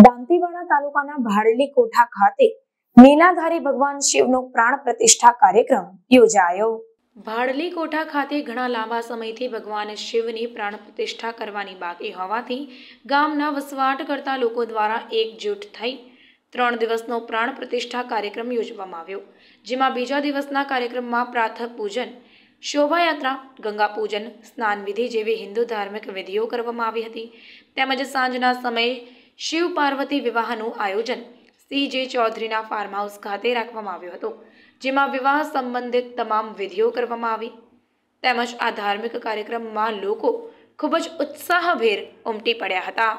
દાંતીવાડા તાલુકાના ભાડલી કોઠા ખાતે નીલાધારી ભગવાન શિવનો પ્રાણ પ્રતિષ્ઠા કાર્યક્રમ યોજાયો ભાડલી કોઠા ખાતે ઘણા લાંબા સમયથી ભગવાન શિવની પ્રાણ પ્રતિષ્ઠા કરવાની બાકી હોવાથી ગામના વસવાટ કરતા લોકો દ્વારા એકજૂટ થઈ ત્રણ દિવસનો પ્રાણ પ્રતિષ્ઠા કાર્યક્રમ યોજવામાં આવ્યો જેમાં બીજા દિવસના કાર્યક્રમમાં પ્રાથ પૂજન શોભાયાત્રા ગંગા પૂજન સ્નાનવિધિ જેવી હિન્દુ ધાર્મિક વિધિઓ કરવામાં આવી હતી તેમજ સાંજના સમયે શિવ પાર્વતી વિવાહનું આયોજન સી જે ચૌધરીના ફાર્મ હાઉસ ખાતે રાખવામાં આવ્યું હતું જેમાં વિવાહ સંબંધિત તમામ વિધિઓ કરવામાં આવી તેમજ આ ધાર્મિક કાર્યક્રમમાં લોકો ખૂબ જ ઉત્સાહભેર ઉમટી પડ્યા હતા